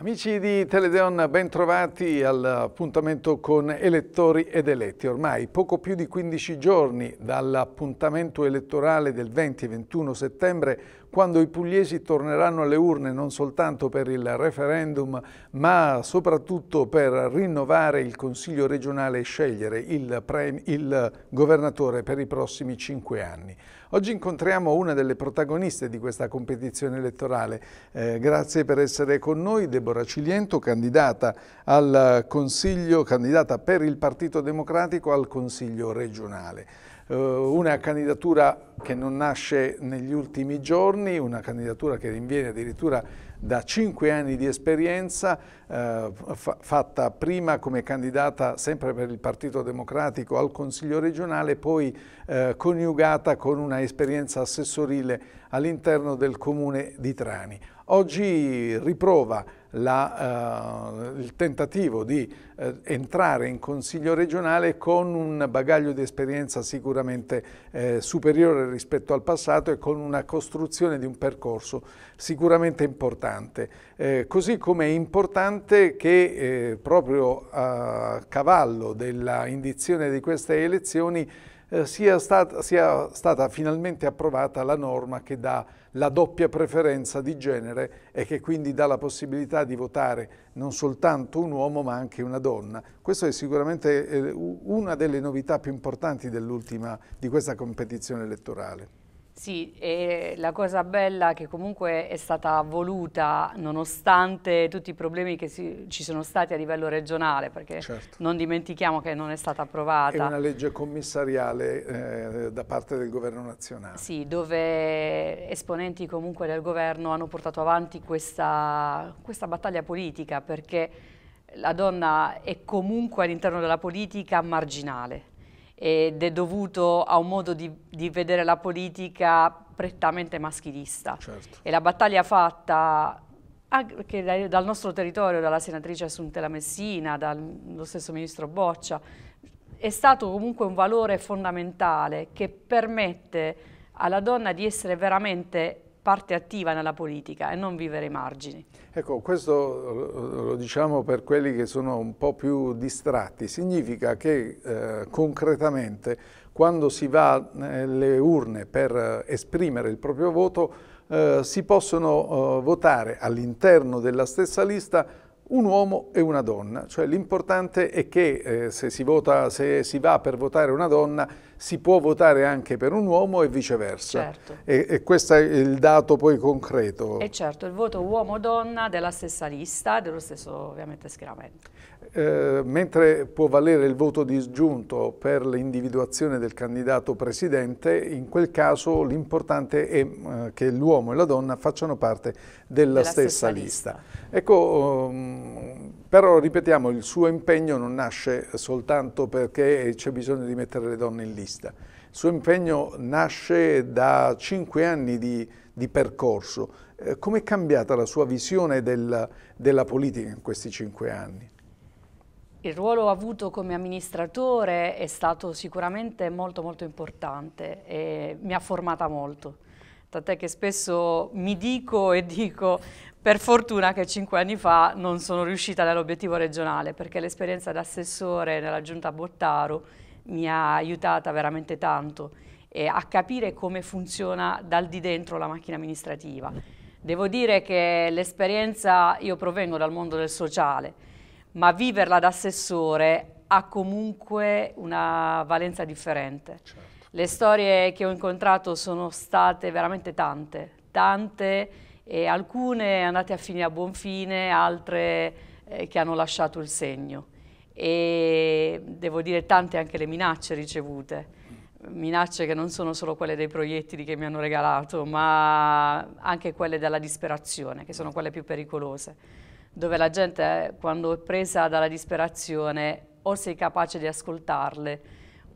Amici di Teledeon, bentrovati all'appuntamento con elettori ed eletti. Ormai poco più di 15 giorni dall'appuntamento elettorale del 20 e 21 settembre quando i pugliesi torneranno alle urne non soltanto per il referendum, ma soprattutto per rinnovare il Consiglio regionale e scegliere il, il governatore per i prossimi cinque anni. Oggi incontriamo una delle protagoniste di questa competizione elettorale. Eh, grazie per essere con noi, Deborah Ciliento, candidata, candidata per il Partito Democratico al Consiglio regionale. Eh, una candidatura che non nasce negli ultimi giorni, una candidatura che rinviene addirittura da cinque anni di esperienza, eh, fa fatta prima come candidata sempre per il Partito Democratico al Consiglio regionale, poi eh, coniugata con una esperienza assessorile all'interno del Comune di Trani. Oggi riprova la, eh, il tentativo di eh, entrare in Consiglio regionale con un bagaglio di esperienza sicuramente eh, superiore rispetto al passato e con una costruzione di un percorso sicuramente importante. Eh, così come è importante che eh, proprio a cavallo della indizione di queste elezioni eh, sia stata, sia stata finalmente approvata la norma che dà la doppia preferenza di genere e che quindi dà la possibilità di votare non soltanto un uomo ma anche una donna. Questa è sicuramente eh, una delle novità più importanti di questa competizione elettorale. Sì, e la cosa bella che comunque è stata voluta nonostante tutti i problemi che si, ci sono stati a livello regionale, perché certo. non dimentichiamo che non è stata approvata. È una legge commissariale eh, da parte del governo nazionale. Sì, dove esponenti comunque del governo hanno portato avanti questa, questa battaglia politica perché la donna è comunque all'interno della politica marginale ed è dovuto a un modo di, di vedere la politica prettamente maschilista. Certo. E la battaglia fatta anche dal nostro territorio, dalla senatrice Assuntela Messina, dallo stesso ministro Boccia, è stato comunque un valore fondamentale che permette alla donna di essere veramente parte attiva nella politica e non vivere ai margini. Ecco, questo lo diciamo per quelli che sono un po' più distratti, significa che eh, concretamente quando si va nelle urne per esprimere il proprio voto eh, si possono eh, votare all'interno della stessa lista un uomo e una donna, cioè l'importante è che eh, se, si vota, se, si va per votare una donna si può votare anche per un uomo e viceversa. Certo. E, e, questo è il dato poi concreto. E certo, il voto uomo-donna della stessa lista, dello stesso ovviamente schieramento. Eh, mentre può valere il voto disgiunto per l'individuazione del candidato presidente, in quel caso l'importante è eh, che l'uomo e la donna facciano parte della, della stessa, stessa lista. lista. Ecco, um, però ripetiamo, il suo impegno non nasce soltanto perché c'è bisogno di mettere le donne in lista. Il suo impegno nasce da cinque anni di, di percorso. Eh, Come è cambiata la sua visione del, della politica in questi cinque anni? Il ruolo avuto come amministratore è stato sicuramente molto molto importante e mi ha formata molto, tant'è che spesso mi dico e dico per fortuna che cinque anni fa non sono riuscita nell'obiettivo regionale perché l'esperienza da assessore nella giunta Bottaro mi ha aiutata veramente tanto eh, a capire come funziona dal di dentro la macchina amministrativa. Devo dire che l'esperienza, io provengo dal mondo del sociale, ma viverla da assessore ha comunque una valenza differente. Certo. Le storie che ho incontrato sono state veramente tante, tante e alcune andate a finire a buon fine, altre eh, che hanno lasciato il segno e devo dire tante anche le minacce ricevute minacce che non sono solo quelle dei proiettili che mi hanno regalato, ma anche quelle della disperazione, che sono quelle più pericolose dove la gente quando è presa dalla disperazione o sei capace di ascoltarle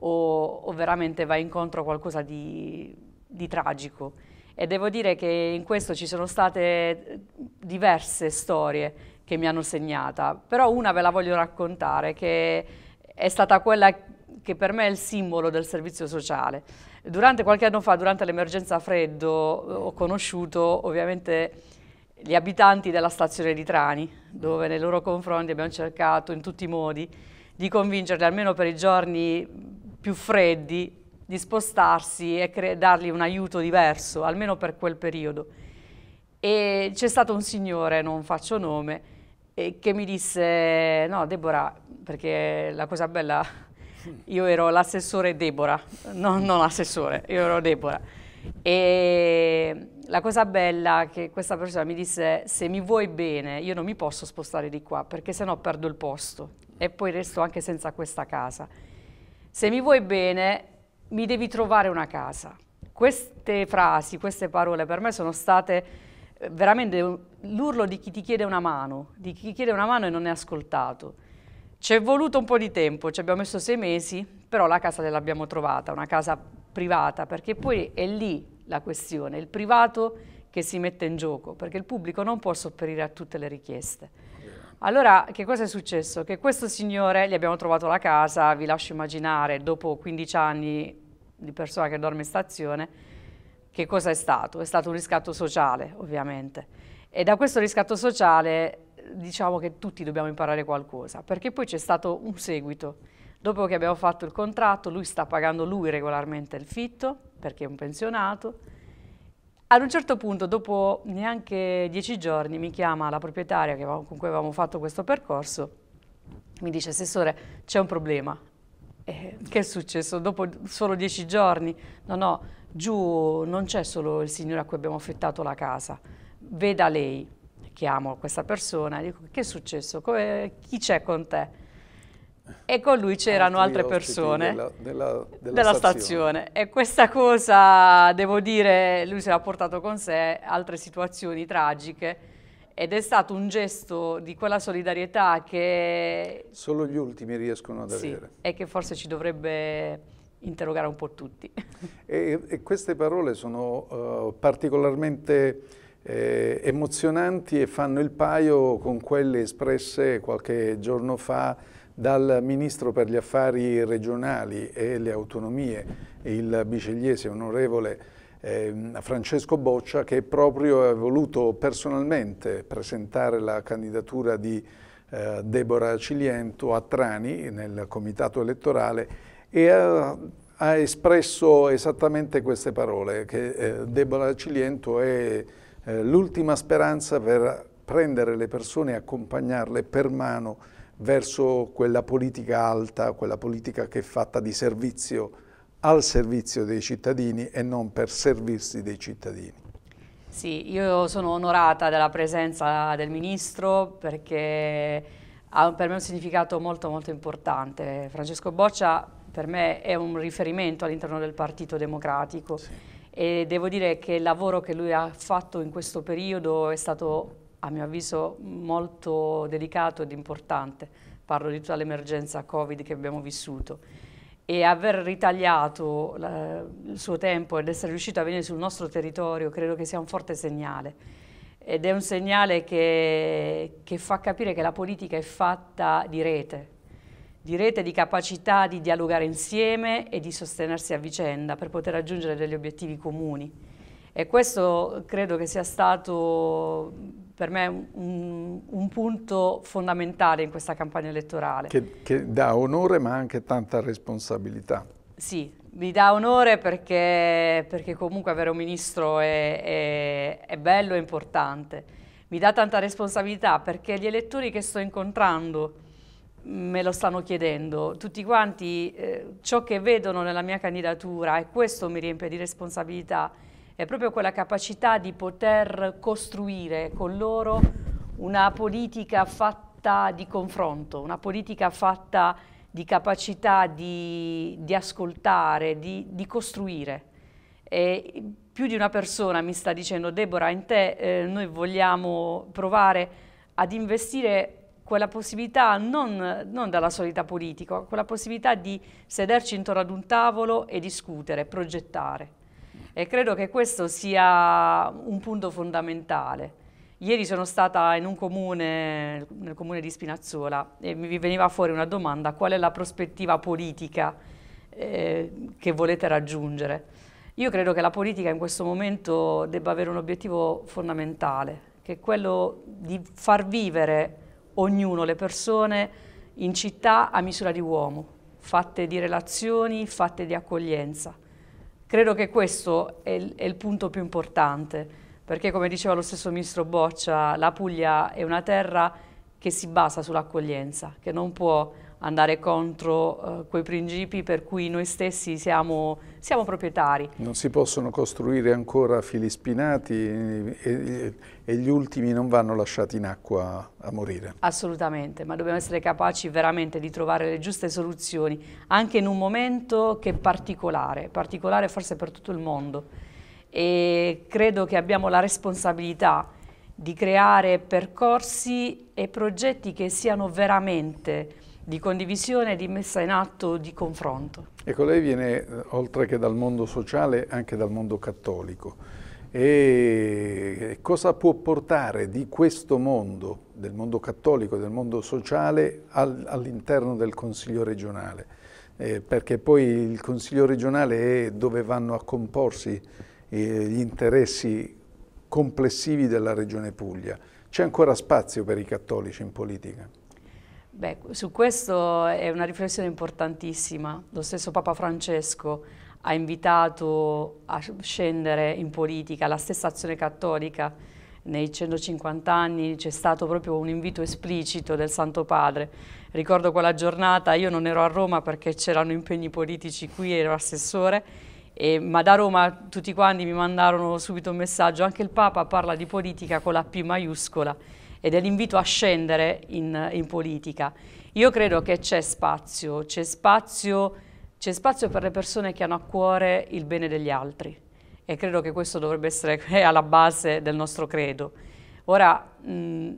o, o veramente va incontro a qualcosa di, di tragico. E devo dire che in questo ci sono state diverse storie che mi hanno segnata, però una ve la voglio raccontare che è stata quella che per me è il simbolo del servizio sociale. Durante qualche anno fa, durante l'emergenza freddo, ho conosciuto ovviamente gli abitanti della stazione di Trani, dove nei loro confronti abbiamo cercato in tutti i modi di convincerli, almeno per i giorni più freddi, di spostarsi e dargli un aiuto diverso, almeno per quel periodo. E c'è stato un signore, non faccio nome, che mi disse, no Deborah, perché la cosa bella, io ero l'assessore Deborah, no, non l'assessore, io ero Deborah. E la cosa bella che questa persona mi disse se mi vuoi bene io non mi posso spostare di qua perché sennò perdo il posto e poi resto anche senza questa casa. Se mi vuoi bene mi devi trovare una casa. Queste frasi, queste parole per me sono state eh, veramente l'urlo di chi ti chiede una mano, di chi chiede una mano e non è ascoltato. Ci è voluto un po' di tempo, ci abbiamo messo sei mesi, però la casa l'abbiamo trovata, una casa privata, perché poi è lì la questione, il privato che si mette in gioco, perché il pubblico non può sopperire a tutte le richieste. Allora, che cosa è successo? Che questo signore, gli abbiamo trovato la casa, vi lascio immaginare, dopo 15 anni di persona che dorme in stazione, che cosa è stato? È stato un riscatto sociale, ovviamente. E da questo riscatto sociale diciamo che tutti dobbiamo imparare qualcosa, perché poi c'è stato un seguito. Dopo che abbiamo fatto il contratto, lui sta pagando lui regolarmente il fitto, perché è un pensionato. Ad un certo punto, dopo neanche dieci giorni, mi chiama la proprietaria con cui avevamo fatto questo percorso, mi dice, Assessore, c'è un problema. Eh, che è successo? Dopo solo dieci giorni? No, no, giù non c'è solo il signore a cui abbiamo affittato la casa. Veda lei, chiamo questa persona, dico, che è successo? Come, chi c'è con te? e con lui c'erano altre persone della, della, della, della stazione. stazione. E questa cosa, devo dire, lui si era portato con sé altre situazioni tragiche ed è stato un gesto di quella solidarietà che... Solo gli ultimi riescono ad sì, avere. E che forse ci dovrebbe interrogare un po' tutti. E, e queste parole sono uh, particolarmente eh, emozionanti e fanno il paio con quelle espresse qualche giorno fa dal Ministro per gli Affari Regionali e le Autonomie, il bicegliese onorevole eh, Francesco Boccia, che proprio ha voluto personalmente presentare la candidatura di eh, Deborah Ciliento a Trani nel comitato elettorale e ha, ha espresso esattamente queste parole, che eh, Deborah Ciliento è eh, l'ultima speranza per prendere le persone e accompagnarle per mano verso quella politica alta, quella politica che è fatta di servizio al servizio dei cittadini e non per servirsi dei cittadini. Sì, io sono onorata della presenza del Ministro perché ha per me un significato molto molto importante. Francesco Boccia per me è un riferimento all'interno del Partito Democratico. Sì e devo dire che il lavoro che lui ha fatto in questo periodo è stato a mio avviso molto delicato ed importante, parlo di tutta l'emergenza Covid che abbiamo vissuto e aver ritagliato la, il suo tempo ed essere riuscito a venire sul nostro territorio credo che sia un forte segnale ed è un segnale che, che fa capire che la politica è fatta di rete, di rete, di capacità di dialogare insieme e di sostenersi a vicenda per poter raggiungere degli obiettivi comuni. E questo credo che sia stato per me un, un punto fondamentale in questa campagna elettorale. Che, che dà onore ma anche tanta responsabilità. Sì, mi dà onore perché, perché, comunque avere un ministro è, è, è bello e importante. Mi dà tanta responsabilità perché gli elettori che sto incontrando me lo stanno chiedendo, tutti quanti eh, ciò che vedono nella mia candidatura e questo mi riempie di responsabilità è proprio quella capacità di poter costruire con loro una politica fatta di confronto, una politica fatta di capacità di, di ascoltare, di, di costruire. E più di una persona mi sta dicendo Deborah, in te eh, noi vogliamo provare ad investire quella possibilità non, non dalla solita politica, quella possibilità di sederci intorno ad un tavolo e discutere, progettare. E credo che questo sia un punto fondamentale. Ieri sono stata in un comune, nel comune di Spinazzola, e mi veniva fuori una domanda, qual è la prospettiva politica eh, che volete raggiungere? Io credo che la politica in questo momento debba avere un obiettivo fondamentale, che è quello di far vivere ognuno, le persone in città a misura di uomo, fatte di relazioni, fatte di accoglienza. Credo che questo è il, è il punto più importante, perché come diceva lo stesso ministro Boccia, la Puglia è una terra che si basa sull'accoglienza, che non può andare contro eh, quei principi per cui noi stessi siamo, siamo, proprietari. Non si possono costruire ancora fili spinati e, e, gli ultimi non vanno lasciati in acqua a morire. Assolutamente, ma dobbiamo essere capaci veramente di trovare le giuste soluzioni, anche in un momento che è particolare, particolare forse per tutto il mondo. E credo che abbiamo la responsabilità di creare percorsi e progetti che siano veramente di condivisione, di messa in atto, di confronto. Ecco, lei viene eh, oltre che dal mondo sociale anche dal mondo cattolico. E cosa può portare di questo mondo, del mondo cattolico, del mondo sociale, all'interno del Consiglio regionale? Eh, perché poi il Consiglio regionale è dove vanno a comporsi eh, gli interessi complessivi della Regione Puglia. C'è ancora spazio per i cattolici in politica? Beh, su questo è una riflessione importantissima. Lo stesso Papa Francesco ha invitato a scendere in politica la stessa azione cattolica. Nei 150 anni c'è stato proprio un invito esplicito del Santo Padre. Ricordo quella giornata, io non ero a Roma perché c'erano impegni politici qui, ero assessore, e, ma da Roma tutti quanti mi mandarono subito un messaggio, anche il Papa parla di politica con la P maiuscola ed è l'invito a scendere in, in politica. Io credo che c'è spazio, c'è spazio, spazio, per le persone che hanno a cuore il bene degli altri e credo che questo dovrebbe essere alla base del nostro credo. Ora, mh,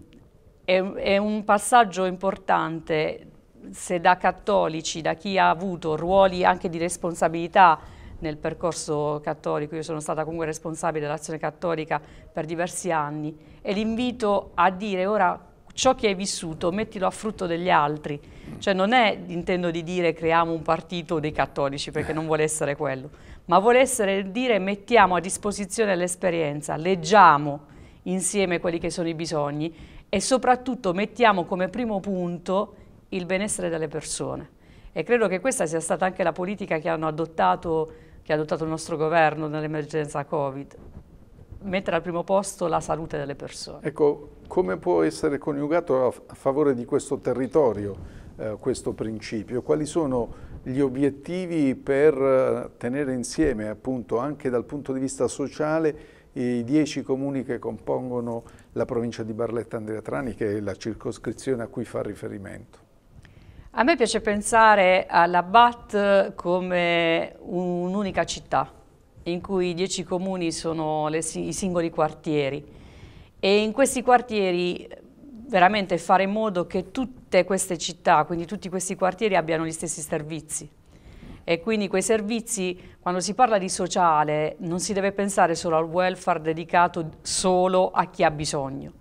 è, è un passaggio importante se da cattolici, da chi ha avuto ruoli anche di responsabilità nel percorso cattolico, io sono stata comunque responsabile dell'azione cattolica per diversi anni e l'invito a dire ora ciò che hai vissuto mettilo a frutto degli altri, cioè non è intendo di dire creiamo un partito dei cattolici perché non vuole essere quello, ma vuole essere dire mettiamo a disposizione l'esperienza, leggiamo insieme quelli che sono i bisogni e soprattutto mettiamo come primo punto il benessere delle persone. E credo che questa sia stata anche la politica che hanno adottato che ha adottato il nostro governo nell'emergenza Covid, mettere al primo posto la salute delle persone. Ecco, come può essere coniugato a favore di questo territorio eh, questo principio? Quali sono gli obiettivi per eh, tenere insieme appunto anche dal punto di vista sociale i dieci comuni che compongono la provincia di Barletta Andrea Trani che è la circoscrizione a cui fa riferimento? A me piace pensare alla BAT come un'unica città, in cui i dieci comuni sono le, i singoli quartieri e in questi quartieri veramente fare in modo che tutte queste città, quindi tutti questi quartieri abbiano gli stessi servizi e quindi quei servizi, quando si parla di sociale, non si deve pensare solo al welfare dedicato solo a chi ha bisogno,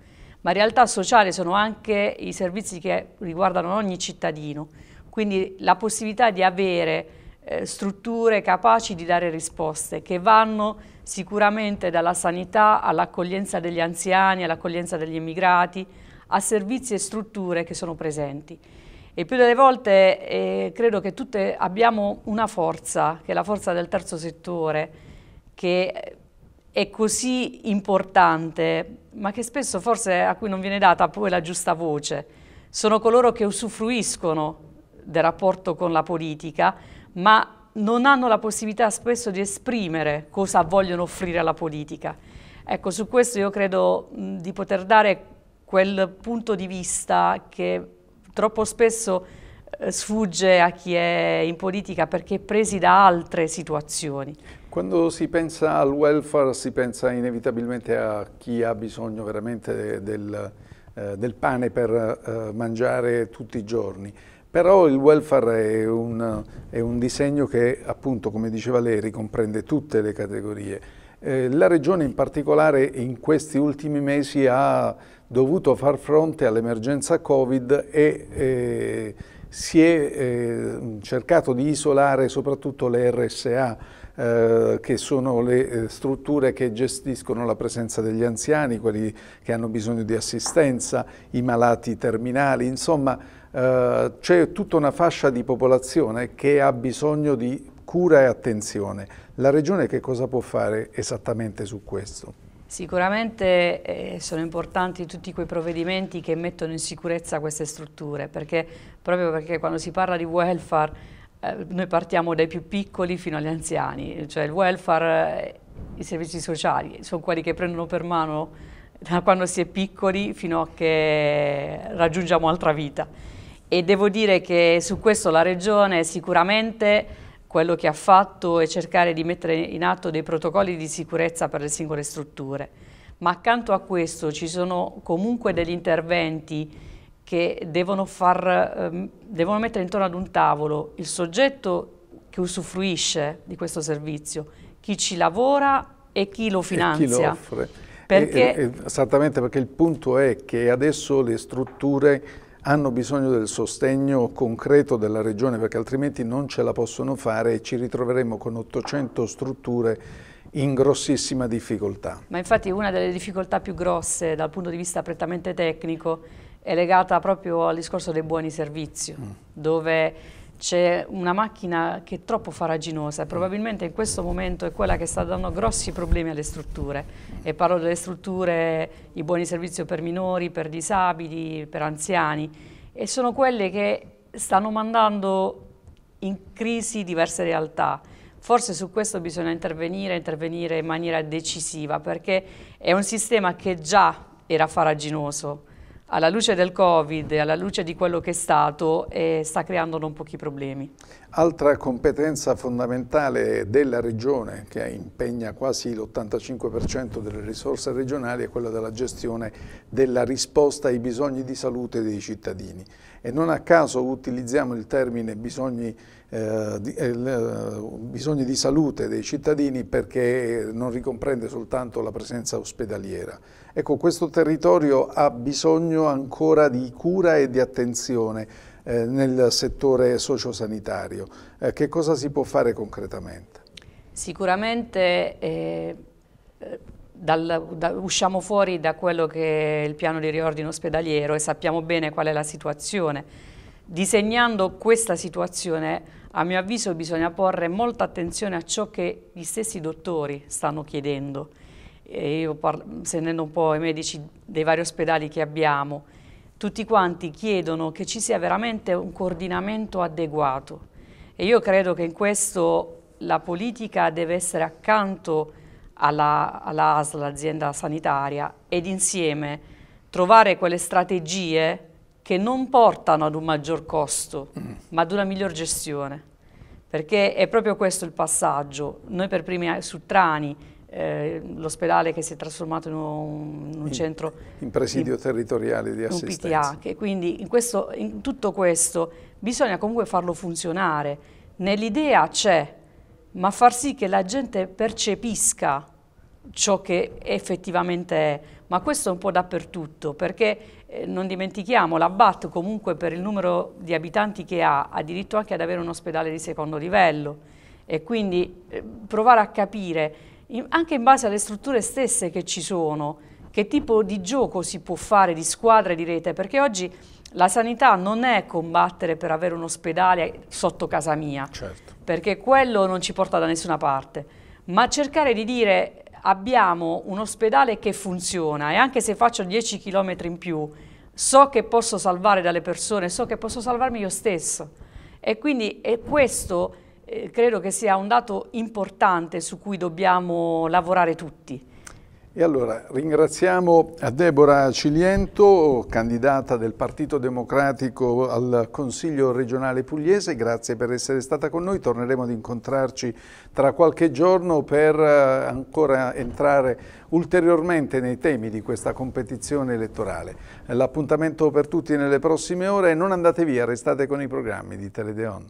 ma in realtà sociale sono anche i servizi che riguardano ogni cittadino, quindi la possibilità di avere eh, strutture capaci di dare risposte che vanno sicuramente dalla sanità all'accoglienza degli anziani, all'accoglienza degli immigrati, a servizi e strutture che sono presenti. E più delle volte eh, credo che tutte abbiamo una forza, che è la forza del terzo settore, che è così importante, ma che spesso forse a cui non viene data poi la giusta voce. Sono coloro che usufruiscono del rapporto con la politica, ma non hanno la possibilità spesso di esprimere cosa vogliono offrire alla politica. Ecco, su questo io credo di poter dare quel punto di vista che troppo spesso eh, sfugge a chi è in politica perché presi da altre situazioni. Quando si pensa al welfare si pensa inevitabilmente a chi ha bisogno veramente del, eh, del pane per eh, mangiare tutti i giorni. Però il welfare è un, è un, disegno che, appunto, come diceva lei, ricomprende tutte le categorie. Eh, la Regione in particolare in questi ultimi mesi ha dovuto far fronte all'emergenza Covid e eh, si è eh, cercato di isolare soprattutto le RSA, eh, che sono le eh, strutture che gestiscono la presenza degli anziani, quelli che hanno bisogno di assistenza, i malati terminali, insomma eh, c'è tutta una fascia di popolazione che ha bisogno di cura e attenzione. La Regione che cosa può fare esattamente su questo? Sicuramente eh, sono importanti tutti quei provvedimenti che mettono in sicurezza queste strutture, perché, proprio perché quando si parla di welfare eh, noi partiamo dai più piccoli fino agli anziani, cioè il welfare, eh, i servizi sociali, sono quelli che prendono per mano da quando si è piccoli fino a che raggiungiamo altra vita. E devo dire che su questo la Regione sicuramente quello che ha fatto è cercare di mettere in atto dei protocolli di sicurezza per le singole strutture. Ma accanto a questo ci sono comunque degli interventi che devono, far, ehm, devono mettere intorno ad un tavolo il soggetto che usufruisce di questo servizio, chi ci lavora e chi lo finanzia. Chi lo offre. Perché... e, esattamente perché il punto è che adesso le strutture hanno bisogno del sostegno concreto della regione perché altrimenti non ce la possono fare e ci ritroveremo con 800 strutture in grossissima difficoltà. Ma infatti una delle difficoltà più grosse dal punto di vista prettamente tecnico è legata proprio al discorso dei buoni servizi, mm. dove c'è una macchina che è troppo faraginosa e probabilmente in questo momento è quella che sta dando grossi problemi alle strutture e parlo delle strutture, i buoni servizi per minori, per disabili, per anziani e sono quelle che stanno mandando in crisi diverse realtà. Forse su questo bisogna intervenire, intervenire in maniera decisiva perché è un sistema che già era faraginoso alla luce del Covid, alla luce di quello che è stato, eh, sta creando non pochi problemi. Altra competenza fondamentale della Regione, che impegna quasi l'85% delle risorse regionali, è quella della gestione della risposta ai bisogni di salute dei cittadini. E non a caso utilizziamo il termine bisogni, eh, eh, eh bisogni di salute dei cittadini perché non ricomprende soltanto la presenza ospedaliera, Ecco, questo territorio ha bisogno ancora di cura e di attenzione eh, nel settore sociosanitario. Eh, che cosa si può fare concretamente? Sicuramente eh, eh, dal, da, usciamo fuori da quello che è il piano di riordino ospedaliero e sappiamo bene qual è la situazione. Disegnando questa situazione, a mio avviso, bisogna porre molta attenzione a ciò che gli stessi dottori stanno chiedendo e io parlo, sentendo un po' i medici dei vari ospedali che abbiamo, tutti quanti chiedono che ci sia veramente un coordinamento adeguato e io credo che in questo la politica deve essere accanto alla, alla ASL, l'azienda sanitaria, ed insieme trovare quelle strategie che non portano ad un maggior costo, mm. ma ad una miglior gestione. Perché è proprio questo il passaggio. Noi per primi su Trani eh, l'ospedale che si è trasformato in un, in un in, centro... In presidio di, territoriale di assistenza. PTA, quindi in, questo, in tutto questo bisogna comunque farlo funzionare. Nell'idea c'è, ma far sì che la gente percepisca ciò che effettivamente è. Ma questo è un po' dappertutto, perché eh, non dimentichiamo, la BAT comunque per il numero di abitanti che ha, ha diritto anche ad avere un ospedale di secondo livello e quindi eh, provare a capire in, anche in base alle strutture stesse che ci sono, che tipo di gioco si può fare di squadra e di rete, perché oggi la sanità non è combattere per avere un ospedale sotto casa mia, certo. perché quello non ci porta da nessuna parte, ma cercare di dire abbiamo un ospedale che funziona e anche se faccio 10 km in più, so che posso salvare dalle persone, so che posso salvarmi io stesso. E quindi è questo eh, credo che sia un dato importante su cui dobbiamo lavorare tutti. E allora ringraziamo Deborah Ciliento, candidata del Partito Democratico al Consiglio regionale pugliese, grazie per essere stata con noi, torneremo ad incontrarci tra qualche giorno per eh, ancora entrare ulteriormente nei temi di questa competizione elettorale. L'appuntamento per tutti nelle prossime ore, non andate via, restate con i programmi di Teledeon.